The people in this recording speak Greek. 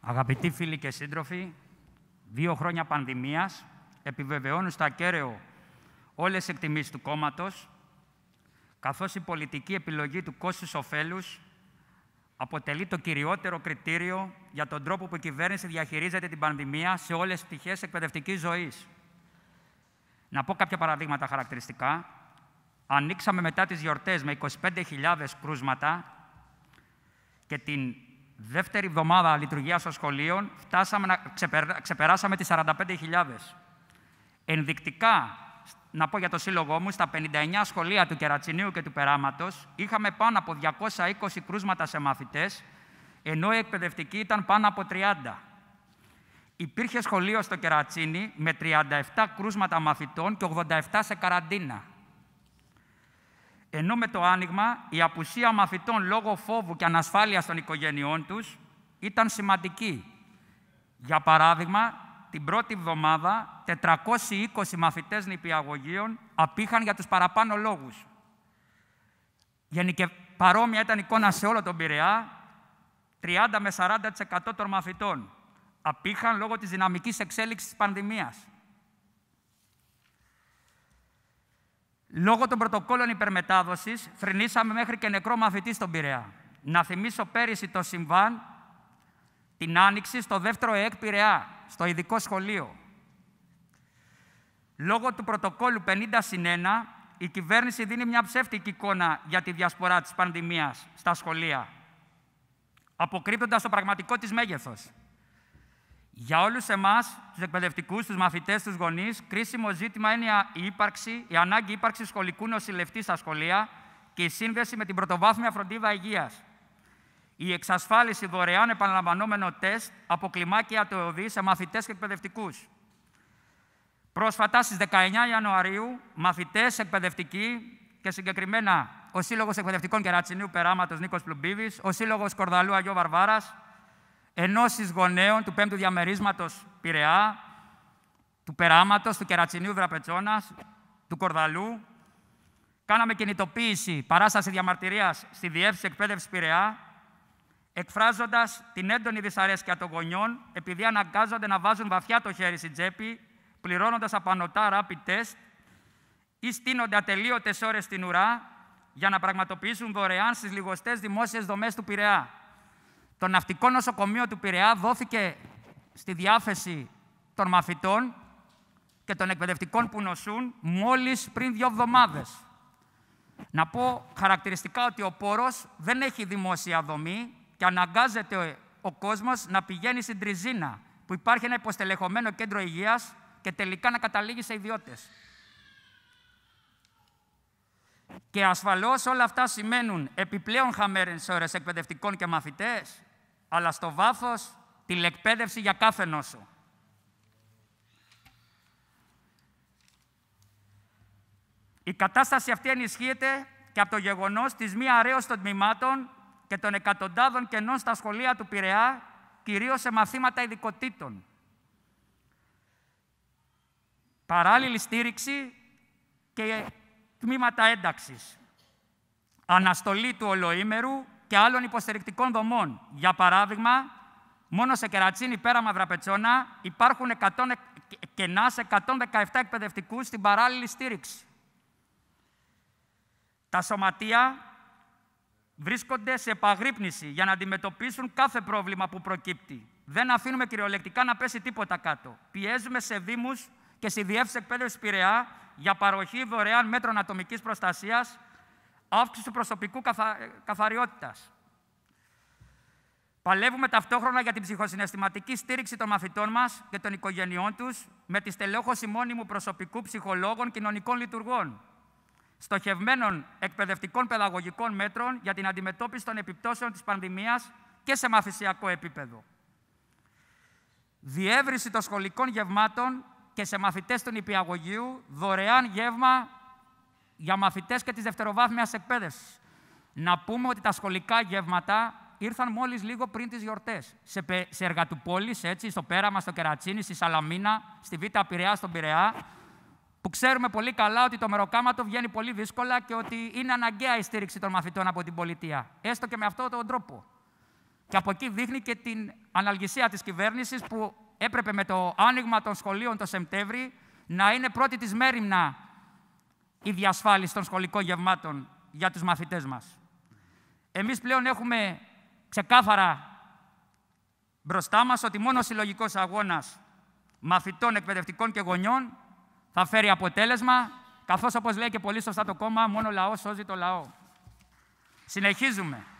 Αγαπητοί φίλοι και σύντροφοι, δύο χρόνια πανδημίας επιβεβαιώνουν στα κέραιο όλες τις εκτιμήσεις του κόμματος, καθώς η πολιτική επιλογή του κόστους ωφέλους αποτελεί το κυριότερο κριτήριο για τον τρόπο που η κυβέρνηση διαχειρίζεται την πανδημία σε όλες τις πτυχές εκπαιδευτικής ζωής. Να πω κάποια παραδείγματα χαρακτηριστικά. Ανοίξαμε μετά τις γιορτές με 25.000 κρούσματα και την Δεύτερη εβδομάδα λειτουργίας των σχολείων, φτάσαμε να ξεπεράσαμε τις 45.000. Ενδεικτικά, να πω για το σύλλογό μου, στα 59 σχολεία του Κερατσινίου και του Περάματος, είχαμε πάνω από 220 κρούσματα σε μαθητές, ενώ οι εκπαιδευτικοί ήταν πάνω από 30. Υπήρχε σχολείο στο Κερατσίνι με 37 κρούσματα μαθητών και 87 σε καραντίνα. Ενώ με το άνοιγμα η απουσία μαθητών λόγω φόβου και ανασφάλειας των οικογενειών τους ήταν σημαντική. Για παράδειγμα, την πρώτη εβδομάδα 420 μαθητές νηπιαγωγείων απήχαν για τους παραπάνω λόγους. Γενικε... Παρόμοια ήταν εικόνα σε όλο τον Πειραιά, 30 με 40% των μαθητών απήχαν λόγω της δυναμικής εξέλιξης της πανδημίας. Λόγω των πρωτοκόλων υπερμετάδοσης, θρυνήσαμε μέχρι και νεκρό μαθητή στον Πειραιά. Να θυμίσω πέρυσι το συμβάν την άνοιξη στο δεύτερο ΕΕΚ Πειραιά, στο ειδικό σχολείο. Λόγω του πρωτοκόλου 50 1, η κυβέρνηση δίνει μια ψεύτικη εικόνα για τη διασπορά της πανδημίας στα σχολεία, αποκρύπτοντας το πραγματικό της μέγεθος. Για όλους εμάς, τους εκπαιδευτικούς, τους μαθητές, τους γονείς, κρίσιμο ζήτημα είναι η ύπαρξη, η ανάγκη ύπαρξης σχολικού νοσηλευτή στα σχολεία και η σύνδεση με την πρωτοβάθμια φροντίδα υγείας. Η εξασφάλιση δωρεάν επαναλαμβανόμενο τεστ από κλιμάκια ΕΟΔΗ σε μαθητές και εκπαιδευτικούς. Πρόσφατα στις 19 Ιανουαρίου, μαθητές, εκπαιδευτικοί και συγκεκριμένα ο Σύλλογος Εκπαιδευτικών Κερατσινίου Περάματος Νίκος Πλουμπίδης, ο Σύλλογος Κορδαλού Αγιώ Βαρβάρας, ενώσεις γονέων του 5ου διαμερίσματος Πειραιά, του περάματος του Κερατσινίου Βραπετσόνας, του Κορδαλού. Κάναμε κινητοποίηση, παράσταση διαμαρτυρίας στη Διεύθυνση Εκπαίδευσης Πειραιά, εκφράζοντας την έντονη δυσαρέσκεια των γονιών, επειδή αναγκάζονται να βάζουν βαθιά το χέρι στην τσέπη, πληρώνοντας απανοτά rapid test ή στείνονται ατελείωτες ώρες στην ουρά για να πραγματοποιήσουν δωρεάν στις λιγοστές δημόσιες δομές του Πειραιά. Το ναυτικό νοσοκομείο του Πειραιά δόθηκε στη διάθεση των μαθητών και των εκπαιδευτικών που νοσούν μόλις πριν δύο εβδομάδες. Να πω χαρακτηριστικά ότι ο πόρος δεν έχει δημόσια δομή και αναγκάζεται ο κόσμος να πηγαίνει στην Τριζίνα, που υπάρχει ένα υποστελεχωμένο κέντρο υγείας και τελικά να καταλήγει σε ιδιώτες. Και ασφαλώς όλα αυτά σημαίνουν επιπλέον χαμέρες ώρες εκπαιδευτικών και μαθητές, αλλά στο βάθος τηλεκπαίδευση για κάθε νόσο. Η κατάσταση αυτή ενισχύεται και από το γεγονός της μη αρέως των τμήματων και των εκατοντάδων κενών στα σχολεία του Πειραιά, κυρίως σε μαθήματα ειδικοτήτων. Παράλληλη στήριξη και τμήματα ένταξης. Αναστολή του ολοήμερου και άλλων υποστηρικτικών δομών. Για παράδειγμα, μόνο σε Κερατσίνη πέρα Μαυραπετσόνα υπάρχουν κενά σε 117 εκπαιδευτικούς στην παράλληλη στήριξη. Τα σωματεία βρίσκονται σε επαγρύπνηση για να αντιμετωπίσουν κάθε πρόβλημα που προκύπτει. Δεν αφήνουμε κυριολεκτικά να πέσει τίποτα κάτω. Πιέζουμε σε Δήμους και στη Διεύθυνση Εκπαίδευσης Πειραιά για παροχή δωρεάν μέτρων ατομικής προστασίας Αύξηση του προσωπικού καθα... Παλεύουμε ταυτόχρονα για την ψυχοσυναισθηματική στήριξη των μαθητών μας και των οικογενειών τους με τη στελέχωση μόνιμου προσωπικού ψυχολόγων κοινωνικών λειτουργών, στοχευμένων εκπαιδευτικών παιδαγωγικών μέτρων για την αντιμετώπιση των επιπτώσεων της πανδημίας και σε μαθησιακό επίπεδο. Διεύρυνση των σχολικών γευμάτων και σε μαθητές του νηπιαγωγείου δωρεάν γεύμα για μαθητές και της δευτεροβάθμιας εκπαίδευσης. Να πούμε ότι τα σχολικά γεύματα ήρθαν μόλις λίγο πριν τις γιορτές. Σε, σε Εργατουπόλης, έτσι, στο Πέραμα, στο Κερατσίνη, στη Σαλαμίνα, στη Β' Πειραιά, στον Πειραιά, που ξέρουμε πολύ καλά ότι το μεροκάματο βγαίνει πολύ δύσκολα και ότι είναι αναγκαία η στήριξη των μαθητών από την πολιτεία, έστω και με αυτόν τον τρόπο. Και από εκεί δείχνει και την αναλγησία της κυβέρνησης που έπρεπε με το άνοιγμα των σχολείων το Σεπτέμβρη να είναι πρώτη της μέρημνα η διασφάλιση των σχολικών γευμάτων για τους μαθητές μας. Εμείς πλέον έχουμε ξεκάθαρα μπροστά μας ότι μόνο ο συλλογικός αγώνας μαθητών, εκπαιδευτικών και γονιών θα φέρει αποτέλεσμα, καθώς όπως λέει και πολύ σωστά το κόμμα, μόνο λαός σώζει το λαό. Συνεχίζουμε.